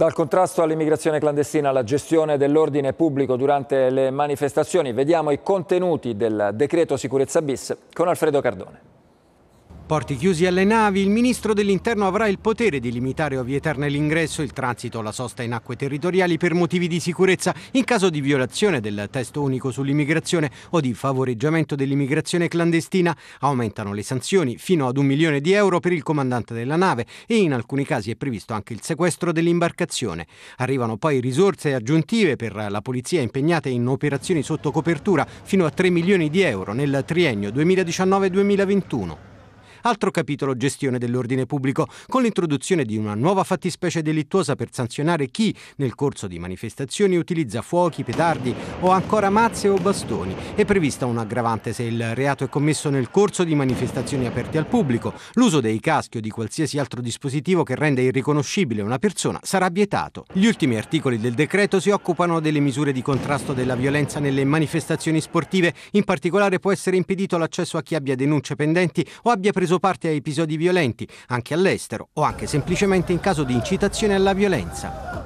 Dal contrasto all'immigrazione clandestina alla gestione dell'ordine pubblico durante le manifestazioni, vediamo i contenuti del decreto sicurezza bis con Alfredo Cardone. Porti chiusi alle navi, il ministro dell'interno avrà il potere di limitare o vietarne l'ingresso, il transito, o la sosta in acque territoriali per motivi di sicurezza in caso di violazione del testo unico sull'immigrazione o di favoreggiamento dell'immigrazione clandestina. Aumentano le sanzioni fino ad un milione di euro per il comandante della nave e in alcuni casi è previsto anche il sequestro dell'imbarcazione. Arrivano poi risorse aggiuntive per la polizia impegnate in operazioni sotto copertura fino a 3 milioni di euro nel triennio 2019-2021. Altro capitolo gestione dell'ordine pubblico, con l'introduzione di una nuova fattispecie delittuosa per sanzionare chi nel corso di manifestazioni utilizza fuochi, petardi o ancora mazze o bastoni. È prevista un aggravante se il reato è commesso nel corso di manifestazioni aperte al pubblico. L'uso dei caschi o di qualsiasi altro dispositivo che renda irriconoscibile una persona sarà vietato. Gli ultimi articoli del decreto si occupano delle misure di contrasto della violenza nelle manifestazioni sportive. In particolare può essere impedito l'accesso a chi abbia denunce pendenti o abbia preso preso parte a episodi violenti, anche all'estero, o anche semplicemente in caso di incitazione alla violenza.